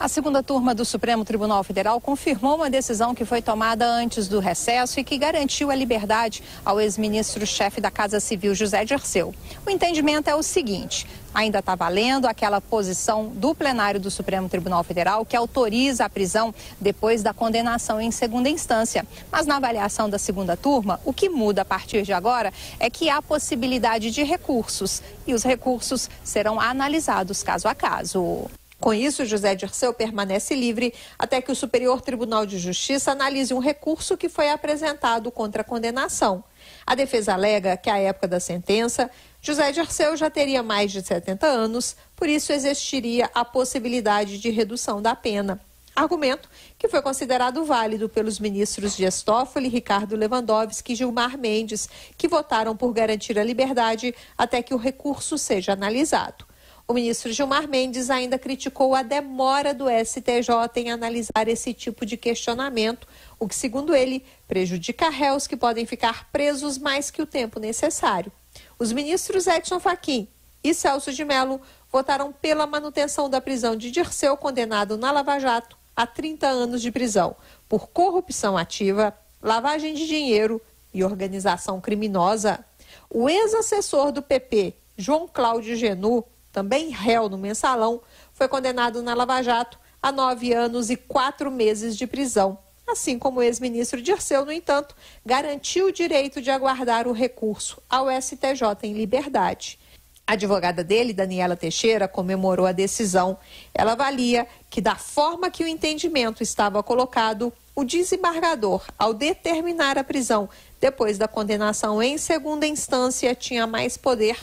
A segunda turma do Supremo Tribunal Federal confirmou uma decisão que foi tomada antes do recesso e que garantiu a liberdade ao ex-ministro-chefe da Casa Civil, José Dirceu. O entendimento é o seguinte: ainda está valendo aquela posição do plenário do Supremo Tribunal Federal que autoriza a prisão depois da condenação em segunda instância. Mas na avaliação da segunda turma, o que muda a partir de agora é que há possibilidade de recursos e os recursos serão analisados caso a caso. Com isso, José Dirceu permanece livre até que o Superior Tribunal de Justiça analise um recurso que foi apresentado contra a condenação. A defesa alega que, à época da sentença, José Dirceu já teria mais de 70 anos, por isso existiria a possibilidade de redução da pena. Argumento que foi considerado válido pelos ministros de Estófoli, Ricardo Lewandowski e Gilmar Mendes, que votaram por garantir a liberdade até que o recurso seja analisado. O ministro Gilmar Mendes ainda criticou a demora do STJ em analisar esse tipo de questionamento, o que, segundo ele, prejudica réus que podem ficar presos mais que o tempo necessário. Os ministros Edson Fachin e Celso de Mello votaram pela manutenção da prisão de Dirceu, condenado na Lava Jato a 30 anos de prisão por corrupção ativa, lavagem de dinheiro e organização criminosa. O ex-assessor do PP, João Cláudio Genu, também réu no mensalão, foi condenado na Lava Jato a nove anos e quatro meses de prisão. Assim como o ex-ministro Dirceu, no entanto, garantiu o direito de aguardar o recurso ao STJ em liberdade. A advogada dele, Daniela Teixeira, comemorou a decisão. Ela avalia que, da forma que o entendimento estava colocado, o desembargador, ao determinar a prisão depois da condenação em segunda instância, tinha mais poder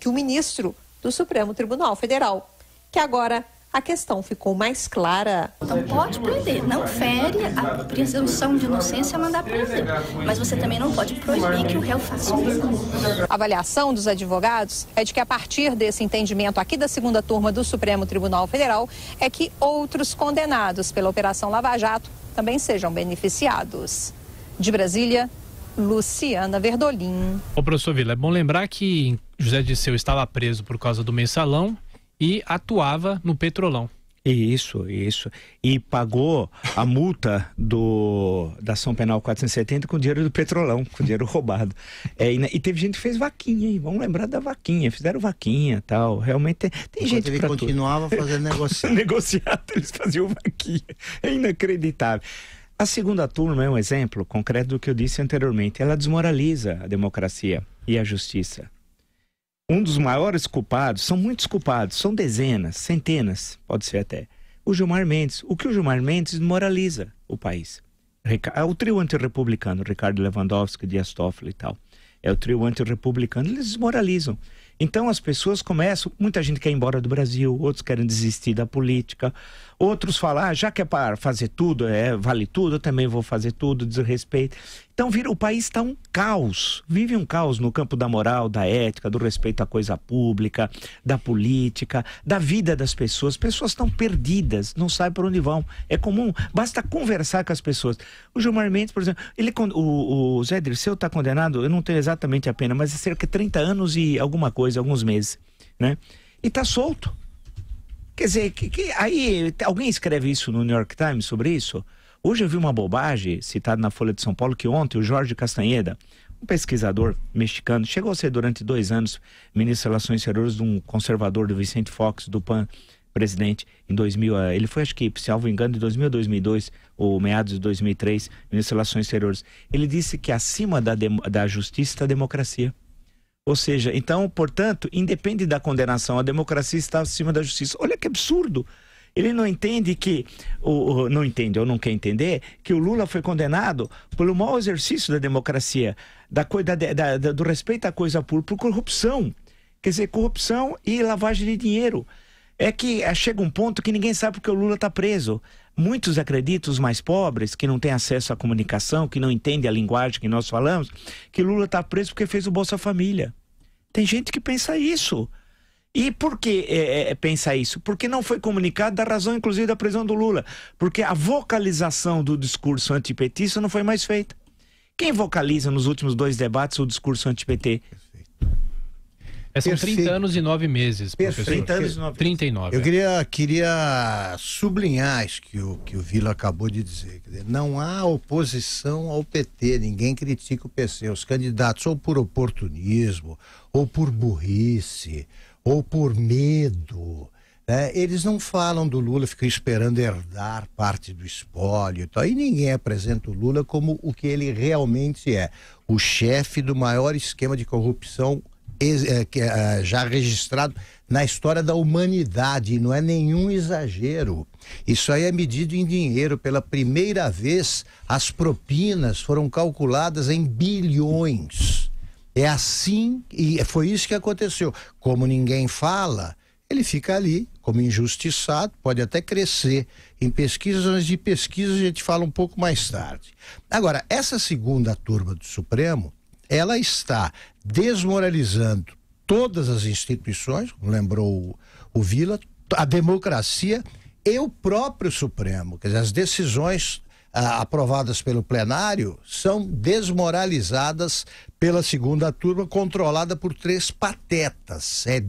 que o ministro do Supremo Tribunal Federal, que agora a questão ficou mais clara. Então pode prender, não fere a presunção de inocência, é mandar prender. Mas você também não pode proibir que o réu faça um A avaliação dos advogados é de que a partir desse entendimento aqui da segunda turma do Supremo Tribunal Federal é que outros condenados pela Operação Lava Jato também sejam beneficiados. De Brasília, Luciana Verdolim. Ô professor Vila, é bom lembrar que José Disseu estava preso por causa do mensalão e atuava no Petrolão. Isso, isso. E pagou a multa do, da ação penal 470 com dinheiro do petrolão, com dinheiro roubado. É, e, né, e, teve gente que fez vaquinha, hein? Vamos lembrar da vaquinha. Fizeram vaquinha tal. Realmente tem, tem Enquanto gente que. continuava tudo. fazendo negociado. negociado, eles faziam vaquinha. É inacreditável. A segunda turma é um exemplo concreto do que eu disse anteriormente. Ela desmoraliza a democracia e a justiça. Um dos maiores culpados, são muitos culpados, são dezenas, centenas, pode ser até, o Gilmar Mendes. O que o Gilmar Mendes desmoraliza o país? É o trio antirrepublicano, Ricardo Lewandowski, Dias Toffoli e tal, é o trio antirrepublicano, eles desmoralizam. Então as pessoas começam, muita gente quer ir embora do Brasil, outros querem desistir da política, outros falam, ah, já que é para fazer tudo, é, vale tudo, eu também vou fazer tudo, desrespeito. Então vira, o país está um caos, vive um caos no campo da moral, da ética, do respeito à coisa pública, da política, da vida das pessoas. pessoas estão perdidas, não sabem para onde vão. É comum, basta conversar com as pessoas. O Gilmar Mendes, por exemplo, ele, o, o Zé Dirceu está condenado, eu não tenho exatamente a pena, mas é cerca de 30 anos e alguma coisa depois alguns meses, né? E tá solto. Quer dizer, que, que, aí alguém escreve isso no New York Times sobre isso? Hoje eu vi uma bobagem citada na Folha de São Paulo que ontem o Jorge Castanheda, um pesquisador mexicano, chegou a ser durante dois anos ministro de Relações Exteriores de um conservador do Vicente Fox, do PAN, presidente em 2000, eh, ele foi acho que, se não me engano, de 2000 2002 ou meados de 2003, ministro de Relações Exteriores. Ele disse que acima da, da justiça está a democracia. Ou seja, então, portanto, independe da condenação, a democracia está acima da justiça. Olha que absurdo! Ele não entende que, ou, não entende, ou não quer entender, que o Lula foi condenado pelo mau exercício da democracia, da, da, da do respeito à coisa pública, por corrupção. Quer dizer, corrupção e lavagem de dinheiro é que eh, chega um ponto que ninguém sabe porque o Lula está preso. Muitos acreditam, os mais pobres, que não têm acesso à comunicação, que não entendem a linguagem que nós falamos, que Lula está preso porque fez o Bolsa Família. Tem gente que pensa isso. E por que é, é, pensa isso? Porque não foi comunicado da razão, inclusive, da prisão do Lula. Porque a vocalização do discurso antipetista não foi mais feita. Quem vocaliza nos últimos dois debates o discurso anti-PT? É, são Perfeito. 30 anos e 9 meses, professor. 30 anos e 9 39. Eu é. queria, queria sublinhar isso que o, que o Vila acabou de dizer. não há oposição ao PT, ninguém critica o PC. Os candidatos, ou por oportunismo, ou por burrice, ou por medo, né? eles não falam do Lula, ficam esperando herdar parte do espólio e E ninguém apresenta o Lula como o que ele realmente é: o chefe do maior esquema de corrupção é, é, é, já registrado na história da humanidade, não é nenhum exagero. Isso aí é medido em dinheiro. Pela primeira vez, as propinas foram calculadas em bilhões. É assim, e foi isso que aconteceu. Como ninguém fala, ele fica ali como injustiçado, pode até crescer em pesquisas, mas de pesquisas a gente fala um pouco mais tarde. Agora, essa segunda turma do Supremo ela está desmoralizando todas as instituições, lembrou o Vila, a democracia e o próprio Supremo. Quer dizer, as decisões ah, aprovadas pelo plenário são desmoralizadas pela segunda turma, controlada por três patetas. É, é,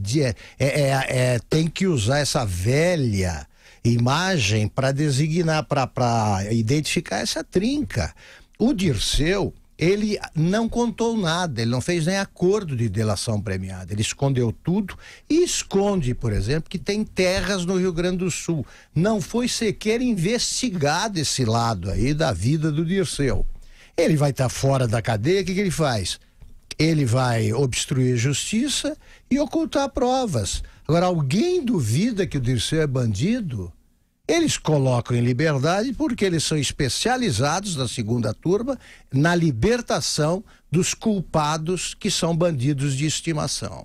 é, é, é tem que usar essa velha imagem para designar, para identificar essa trinca. O Dirceu ele não contou nada, ele não fez nem acordo de delação premiada, ele escondeu tudo e esconde, por exemplo, que tem terras no Rio Grande do Sul. Não foi sequer investigado esse lado aí da vida do Dirceu. Ele vai estar tá fora da cadeia, o que, que ele faz? Ele vai obstruir a justiça e ocultar provas. Agora, alguém duvida que o Dirceu é bandido? Eles colocam em liberdade porque eles são especializados na segunda turma na libertação dos culpados que são bandidos de estimação.